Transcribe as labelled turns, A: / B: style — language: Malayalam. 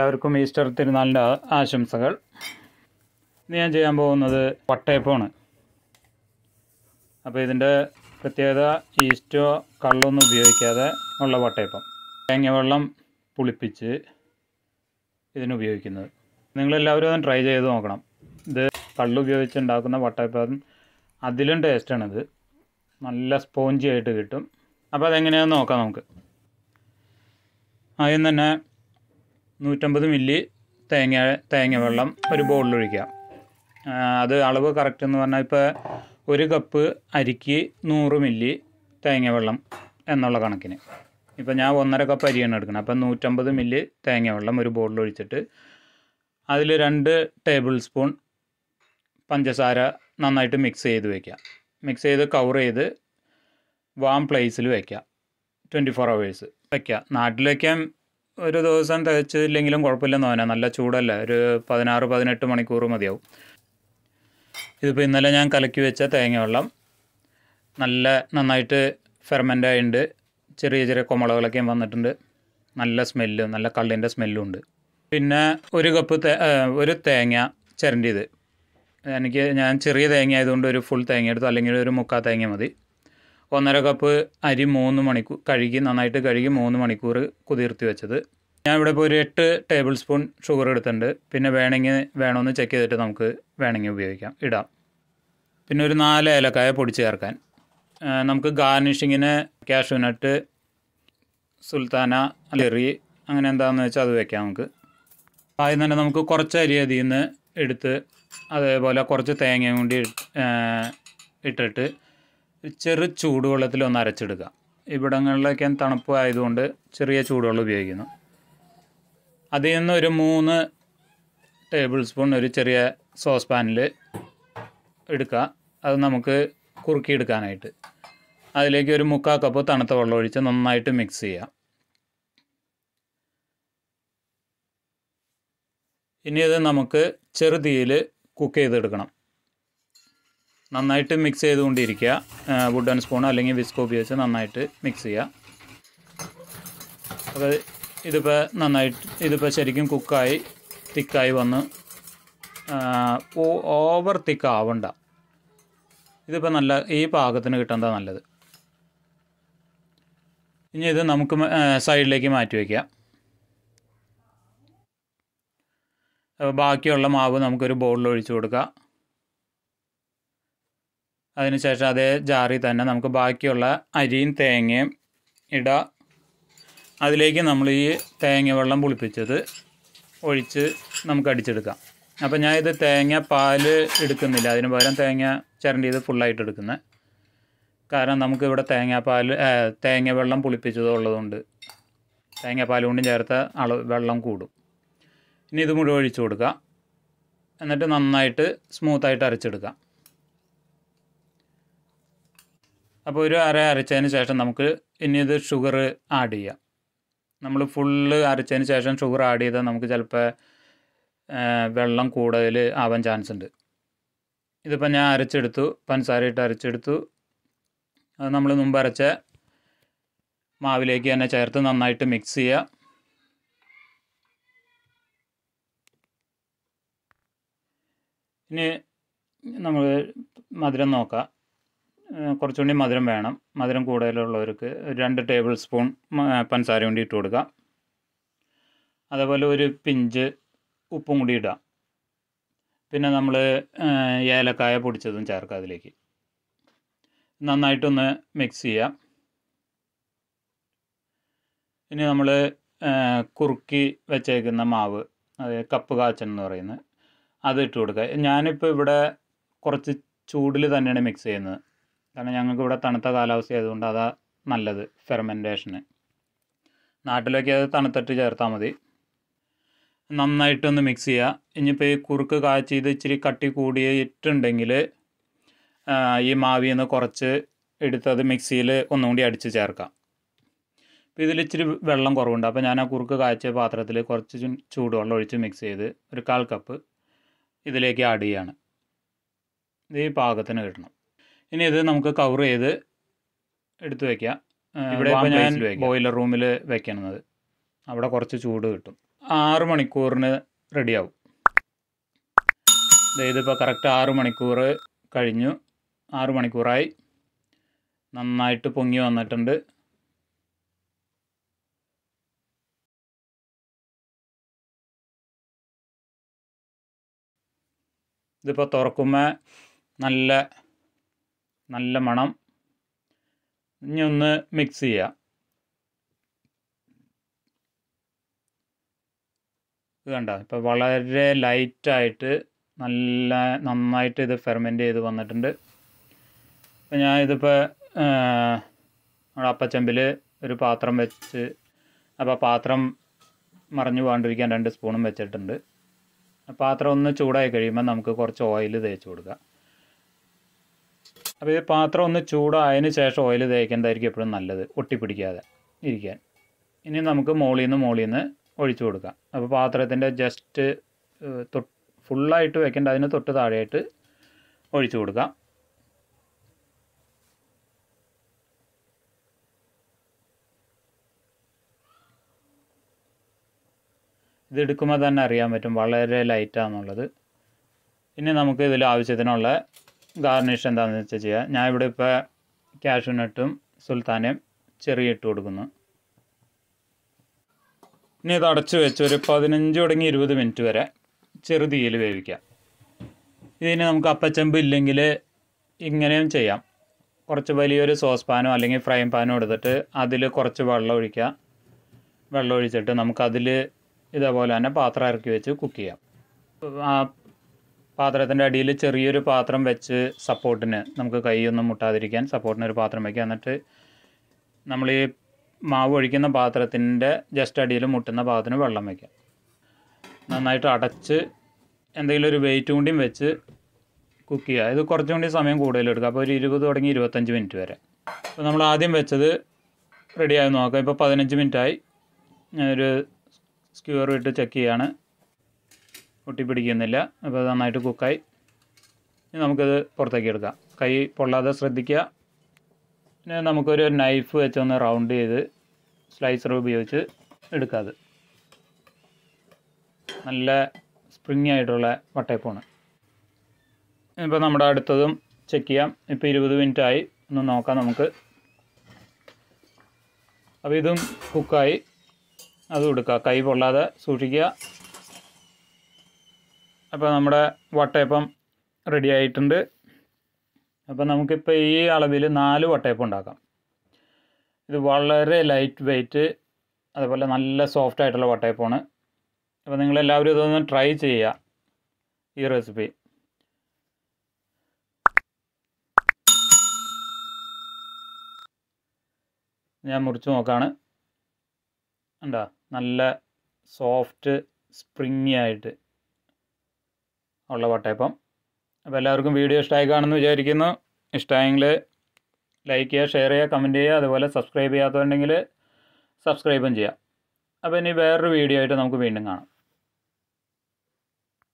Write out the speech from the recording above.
A: എല്ലാവർക്കും ഈസ്റ്റർ തിരുനാളിൻ്റെ ആശംസകൾ ഇന്ന് ഞാൻ ചെയ്യാൻ പോകുന്നത് വട്ടയപ്പമാണ് അപ്പോൾ ഇതിൻ്റെ പ്രത്യേകത ഈസ്റ്റോ കള്ളൊന്നും ഉപയോഗിക്കാതെ ഉള്ള വട്ടയപ്പം വെള്ളം പുളിപ്പിച്ച് ഇതിന് ഉപയോഗിക്കുന്നത് നിങ്ങളെല്ലാവരും അതും ട്രൈ ചെയ്ത് നോക്കണം ഇത് കള്ളുപയോഗിച്ച് ഉണ്ടാക്കുന്ന വട്ടയപ്പം അതിലും ടേസ്റ്റാണിത് നല്ല സ്പോഞ്ചി ആയിട്ട് കിട്ടും അപ്പോൾ അതെങ്ങനെയാണെന്ന് നോക്കാം നമുക്ക് ആദ്യം തന്നെ നൂറ്റമ്പത് മില്ലി തേങ്ങ തേങ്ങ വെള്ളം ഒരു ബോളിൽ ഒഴിക്കുക അത് അളവ് കറക്റ്റ് എന്ന് പറഞ്ഞാൽ ഇപ്പോൾ ഒരു കപ്പ് അരിക്ക് നൂറ് മില്ലി തേങ്ങ വെള്ളം എന്നുള്ള കണക്കിന് ഇപ്പോൾ ഞാൻ ഒന്നര കപ്പ് അരിയാണ് എടുക്കുന്നത് അപ്പം നൂറ്റമ്പത് മില്ലി തേങ്ങ വെള്ളം ഒരു ബോളിൽ ഒഴിച്ചിട്ട് അതിൽ രണ്ട് ടേബിൾ സ്പൂൺ പഞ്ചസാര നന്നായിട്ട് മിക്സ് ചെയ്ത് വയ്ക്കുക മിക്സ് ചെയ്ത് കവർ ചെയ്ത് വാം പ്ലേസിൽ വയ്ക്കുക ട്വൻറ്റി ഫോർ അവേഴ്സ് വയ്ക്കുക നാട്ടിൽ വയ്ക്കാൻ ഒരു ദിവസം തികച്ചില്ലെങ്കിലും കുഴപ്പമില്ലെന്ന് അവനാ നല്ല ചൂടല്ല ഒരു പതിനാറ് പതിനെട്ട് മണിക്കൂർ മതിയാവും ഇതിപ്പോൾ ഇന്നലെ ഞാൻ കലക്കി വെച്ച തേങ്ങ വെള്ളം നല്ല നന്നായിട്ട് ഫെർമെൻ്റ് ആയിട്ടുണ്ട് ചെറിയ ചെറിയ കുമളകളൊക്കെയും വന്നിട്ടുണ്ട് നല്ല സ്മെല്ലും നല്ല കള്ളിൻ്റെ സ്മെല്ലും ഉണ്ട് പിന്നെ ഒരു കപ്പ് ഒരു തേങ്ങ ചിരണ്ടിയത് എനിക്ക് ഞാൻ ചെറിയ തേങ്ങ ആയതുകൊണ്ട് ഒരു ഫുൾ തേങ്ങ എടുത്തു അല്ലെങ്കിൽ ഒരു മുക്കാ തേങ്ങ മതി ഒന്നര കപ്പ് അരി മൂന്ന് മണിക്കൂർ കഴുകി നന്നായിട്ട് കഴുകി മൂന്ന് മണിക്കൂർ കുതിർത്തി വെച്ചത് ഞാൻ ഇവിടെ ഇപ്പോൾ ഒരു എട്ട് ടേബിൾ സ്പൂൺ ഷുഗർ എടുത്തിട്ടുണ്ട് പിന്നെ വേണമെങ്കിൽ വേണമെന്ന് ചെക്ക് ചെയ്തിട്ട് നമുക്ക് വേണമെങ്കിൽ ഉപയോഗിക്കാം ഇടാം പിന്നെ ഒരു നാല് ഏലക്കായ പൊടിച്ച് ചേർക്കാൻ നമുക്ക് ഗാർണിഷിങ്ങിന് ക്യാഷ് നട്ട് സുൽത്താന അലറി അങ്ങനെ എന്താണെന്ന് വെച്ചാൽ അത് വെക്കാം നമുക്ക് ആദ്യം തന്നെ നമുക്ക് കുറച്ച് അരി അതിൽ നിന്ന് എടുത്ത് അതേപോലെ കുറച്ച് തേങ്ങയും കൂടി ഇട്ടിട്ട് ചെറു ചൂടുവെള്ളത്തിൽ ഒന്ന് അരച്ചെടുക്കുക ഇവിടങ്ങളിലൊക്കെ തണുപ്പ് ആയതുകൊണ്ട് ചെറിയ ചൂടുവെള്ളം ഉപയോഗിക്കുന്നു അതിൽ നിന്ന് ഒരു മൂന്ന് ടേബിൾ സ്പൂൺ ഒരു ചെറിയ സോസ് പാനിൽ എടുക്കുക അത് നമുക്ക് കുറുക്കിയെടുക്കാനായിട്ട് അതിലേക്ക് ഒരു മുക്കാൽ കപ്പ് തണുത്ത വെള്ളം ഒഴിച്ച് നന്നായിട്ട് മിക്സ് ചെയ്യുക ഇനി ഇത് നമുക്ക് ചെറുതീയിൽ കുക്ക് ചെയ്തെടുക്കണം നന്നായിട്ട് മിക്സ് ചെയ്തുകൊണ്ടിരിക്കുക വുഡ് ആൻഡ് സ്പൂൺ അല്ലെങ്കിൽ വിസ്കോ ഉപയോഗിച്ച് നന്നായിട്ട് മിക്സ് ചെയ്യുക അപ്പോൾ ഇതിപ്പോൾ നന്നായിട്ട് ഇതിപ്പോൾ ശരിക്കും കുക്കായി തിക്കായി വന്ന് ഓവർ തിക്ക് ആവണ്ട ഇതിപ്പോൾ നല്ല ഈ പാകത്തിന് കിട്ടേണ്ടതാണ് നല്ലത് ഇനി ഇത് നമുക്ക് സൈഡിലേക്ക് മാറ്റി വയ്ക്കാം അപ്പോൾ ബാക്കിയുള്ള മാവ് നമുക്കൊരു ബോളിൽ ഒഴിച്ചു കൊടുക്കാം അതിനുശേഷം അതേ ജാറിൽ തന്നെ നമുക്ക് ബാക്കിയുള്ള അരിയും തേങ്ങയും ഇടാം അതിലേക്ക് നമ്മൾ ഈ തേങ്ങ വെള്ളം പുളിപ്പിച്ചത് ഒഴിച്ച് നമുക്ക് അടിച്ചെടുക്കാം അപ്പോൾ ഞാൻ ഇത് തേങ്ങ പാല് എടുക്കുന്നില്ല അതിന് പകരം തേങ്ങ ചിരണ്ടി ഇത് ഫുള്ളായിട്ട് എടുക്കുന്നത് കാരണം നമുക്കിവിടെ തേങ്ങാപ്പാൽ തേങ്ങ വെള്ളം പുളിപ്പിച്ചതുള്ളതുകൊണ്ട് തേങ്ങാപ്പാൽ കൊണ്ടും ചേർത്ത അള വെള്ളം കൂടും ഇനി ഇത് മുഴുവൻ ഒഴിച്ചു കൊടുക്കുക എന്നിട്ട് നന്നായിട്ട് സ്മൂത്തായിട്ട് അരച്ചെടുക്കാം അപ്പോൾ ഒരു അര അരച്ചതിന് ശേഷം നമുക്ക് ഇനി ഇത് ഷുഗർ ആഡ് ചെയ്യാം നമ്മൾ ഫുള്ള് അരച്ചതിന് ശേഷം ഷുഗർ ആഡ് ചെയ്താൽ നമുക്ക് ചിലപ്പോൾ വെള്ളം കൂടുതൽ ആവാൻ ചാൻസ് ഉണ്ട് ഇതിപ്പോൾ ഞാൻ അരച്ചെടുത്തു പഞ്ചസാര ഇട്ട് അരച്ചെടുത്തു അത് നമ്മൾ മുമ്പ് അരച്ച മാവിലേക്ക് തന്നെ ചേർത്ത് നന്നായിട്ട് മിക്സ് ചെയ്യുക ഇനി നമ്മൾ മധുരം നോക്കാം കുറച്ചുകൂടി മധുരം വേണം മധുരം കൂടുതലുള്ളവർക്ക് രണ്ട് ടേബിൾ സ്പൂൺ പഞ്ചസാര കൂടി ഇട്ട് കൊടുക്കുക അതേപോലെ ഒരു പിഞ്ച് ഉപ്പും കൂടി ഇടാം പിന്നെ നമ്മൾ ഏലക്കായ പൊടിച്ചതും ചേർക്കുക അതിലേക്ക് നന്നായിട്ടൊന്ന് മിക്സ് ചെയ്യുക ഇനി നമ്മൾ കുറുക്കി വെച്ചേക്കുന്ന മാവ് അത് കപ്പ് കാച്ചൻ എന്ന് പറയുന്നത് അത് ഇട്ട് കൊടുക്കുക ഞാനിപ്പോൾ ഇവിടെ കുറച്ച് ചൂടിൽ തന്നെയാണ് മിക്സ് ചെയ്യുന്നത് കാരണം ഞങ്ങൾക്ക് ഇവിടെ തണുത്ത കാലാവസ്ഥ ആയതുകൊണ്ട് അതാ നല്ലത് ഫെർമെൻറ്റേഷന് നാട്ടിലേക്ക് അത് തണുത്തിട്ട് ചേർത്താൽ മതി നന്നായിട്ടൊന്ന് മിക്സ് ചെയ്യുക ഇനിയിപ്പോൾ ഈ കുറുക്ക് കാച്ചി ഇത് ഇച്ചിരി കട്ടി കൂടിയിട്ടുണ്ടെങ്കിൽ ഈ മാവിൽ നിന്ന് കുറച്ച് എടുത്തത് മിക്സിയിൽ ഒന്നും കൂടി അടിച്ച് ചേർക്കാം അപ്പോൾ ഇതിൽ ഇച്ചിരി വെള്ളം കുറവുണ്ട് അപ്പോൾ ഞാൻ ആ കുറുക്ക് കാച്ച പാത്രത്തിൽ കുറച്ച് ചൂടുവെള്ളം ഒഴിച്ച് മിക്സ് ചെയ്ത് ഒരു കാൽ കപ്പ് ഇതിലേക്ക് ആഡ് ചെയ്യാണ് ഇത് ഈ പാകത്തിന് കിട്ടണം ഇനി ഇത് നമുക്ക് കവർ ചെയ്ത് എടുത്തു വയ്ക്കാം ഇവിടെ ഞാൻ ബോയിലർ റൂമിൽ വെക്കണത് അവിടെ കുറച്ച് ചൂട് കിട്ടും ആറ് മണിക്കൂറിന് റെഡിയാവും ഇതിപ്പോൾ കറക്റ്റ് ആറ് മണിക്കൂർ കഴിഞ്ഞു ആറ് മണിക്കൂറായി നന്നായിട്ട് പൊങ്ങി വന്നിട്ടുണ്ട് ഇതിപ്പോൾ തുറക്കുമ്പോൾ നല്ല നല്ല മണം ഇനി ഒന്ന് മിക്സ് ചെയ്യുക കണ്ട ഇപ്പോൾ വളരെ ലൈറ്റായിട്ട് നല്ല നന്നായിട്ട് ഇത് ഫെർമെൻറ്റ് ചെയ്ത് വന്നിട്ടുണ്ട് അപ്പോൾ ഞാൻ ഇതിപ്പോൾ നമ്മുടെ അപ്പച്ചമ്പിൽ ഒരു പാത്രം വെച്ച് അപ്പോൾ പാത്രം മറിഞ്ഞു പോകാണ്ടിരിക്കാൻ രണ്ട് സ്പൂണും വെച്ചിട്ടുണ്ട് പാത്രം ഒന്ന് ചൂടായി കഴിയുമ്പോൾ നമുക്ക് കുറച്ച് ഓയിൽ തേച്ച് കൊടുക്കാം അപ്പോൾ ഈ പാത്രം ഒന്ന് ചൂടായതിന് ശേഷം ഓയിൽ തേക്കേണ്ടതായിരിക്കും എപ്പോഴും നല്ലത് ഒട്ടിപ്പിടിക്കാതെ ഇരിക്കാൻ ഇനി നമുക്ക് മോളിൽ നിന്ന് മോളിൽ നിന്ന് ഒഴിച്ചു കൊടുക്കാം അപ്പോൾ പാത്രത്തിൻ്റെ ജസ്റ്റ് തൊട്ട് ഫുള്ളായിട്ട് വെക്കേണ്ട അതിന് തൊട്ട് താഴെയായിട്ട് ഒഴിച്ചു കൊടുക്കാം ഇത് എടുക്കുമ്പോൾ തന്നെ അറിയാൻ പറ്റും വളരെ ലൈറ്റാണെന്നുള്ളത് ഇനി നമുക്ക് ഇതിൽ ആവശ്യത്തിനുള്ള ഗാർണിഷ് എന്താണെന്ന് വെച്ചാൽ ചെയ്യുക ഞാൻ ഇവിടെ ഇപ്പോൾ കാഷ്യൂനട്ടും സുൽത്താനയും ചെറിയ ഇട്ട് കൊടുക്കുന്നു ഇനി ഇത് അടച്ചു വെച്ച് ഒരു പതിനഞ്ച് തുടങ്ങി ഇരുപത് മിനിറ്റ് വരെ ചെറുതീയിൽ വേവിക്കാം ഇതിന് നമുക്ക് അപ്പച്ചമ്പ് ഇല്ലെങ്കിൽ ഇങ്ങനെയും ചെയ്യാം കുറച്ച് വലിയൊരു സോസ് പാനോ അല്ലെങ്കിൽ ഫ്രൈ പാനോ എടുത്തിട്ട് അതിൽ കുറച്ച് വെള്ളം ഒഴിക്കുക വെള്ളം ഒഴിച്ചിട്ട് നമുക്കതിൽ ഇതേപോലെ തന്നെ പാത്രം ഇറക്കി വെച്ച് കുക്ക് ചെയ്യാം പാത്രത്തിൻ്റെ അടിയിൽ ചെറിയൊരു പാത്രം വെച്ച് സപ്പോർട്ടിന് നമുക്ക് കൈയൊന്നും മുട്ടാതിരിക്കാൻ സപ്പോർട്ടിന് ഒരു പാത്രം വയ്ക്കുക എന്നിട്ട് നമ്മൾ ഈ മാവ് ഒഴിക്കുന്ന പാത്രത്തിൻ്റെ ജസ്റ്റ് അടിയിൽ മുട്ടുന്ന പാത്രത്തിന് വെള്ളം വയ്ക്കുക നന്നായിട്ട് അടച്ച് എന്തെങ്കിലും ഒരു വെയിറ്റ് കൂടിയും വെച്ച് കുക്ക് ചെയ്യുക ഇത് കുറച്ചും കൂടി സമയം കൂടുതലെടുക്കുക അപ്പോൾ ഒരു ഇരുപത് തുടങ്ങി ഇരുപത്തഞ്ച് മിനിറ്റ് വരെ അപ്പോൾ നമ്മൾ ആദ്യം വെച്ചത് റെഡിയായി നോക്കാം ഇപ്പോൾ പതിനഞ്ച് മിനിറ്റായി ഒരു സ്ക്യൂർ ഇട്ട് ചെക്ക് ചെയ്യുകയാണ് ഒട്ടിപ്പിടിക്കുന്നില്ല അപ്പോൾ നന്നായിട്ട് കുക്കായി നമുക്കത് പുറത്തേക്ക് എടുക്കാം കൈ പൊള്ളാതെ ശ്രദ്ധിക്കുക പിന്നെ നമുക്കൊരു നൈഫ് വെച്ചൊന്ന് റൗണ്ട് ചെയ്ത് സ്ലൈസർ ഉപയോഗിച്ച് എടുക്കാം അത് നല്ല സ്പ്രിങ് ആയിട്ടുള്ള വട്ടയപ്പമാണ് ഇപ്പോൾ നമ്മുടെ അടുത്തതും ചെക്ക് ചെയ്യാം ഇപ്പോൾ ഇരുപത് മിനിറ്റ് ആയി ഒന്ന് നോക്കാം നമുക്ക് അപ്പോൾ ഇതും കുക്കായി അതും എടുക്കുക കൈ പൊള്ളാതെ സൂക്ഷിക്കുക അപ്പോൾ നമ്മുടെ വട്ടയപ്പം റെഡി ആയിട്ടുണ്ട് അപ്പോൾ നമുക്കിപ്പോൾ ഈ അളവിൽ നാല് വട്ടയപ്പം ഉണ്ടാക്കാം ഇത് വളരെ ലൈറ്റ് വെയിറ്റ് അതുപോലെ നല്ല സോഫ്റ്റ് ആയിട്ടുള്ള വട്ടയപ്പമാണ് അപ്പോൾ നിങ്ങളെല്ലാവരും ഇതൊന്ന് ട്രൈ ചെയ്യുക ഈ റെസിപ്പി ഞാൻ മുറിച്ച് നോക്കാണ് ഉണ്ടോ നല്ല സോഫ്റ്റ് സ്പ്രിങ്ങി ആയിട്ട് ഉള്ള വട്ടയപ്പം അപ്പോൾ എല്ലാവർക്കും വീഡിയോ ഇഷ്ടമായി കാണുമെന്ന് വിചാരിക്കുന്നു ഇഷ്ടമായെങ്കിൽ ലൈക്ക് ചെയ്യുക ഷെയർ ചെയ്യുക കമൻറ്റ് ചെയ്യുക അതുപോലെ സബ്സ്ക്രൈബ് ചെയ്യാത്തതുണ്ടെങ്കിൽ സബ്സ്ക്രൈബും ചെയ്യാം അപ്പോൾ ഇനി വേറൊരു വീഡിയോ ആയിട്ട് നമുക്ക് വീണ്ടും കാണാം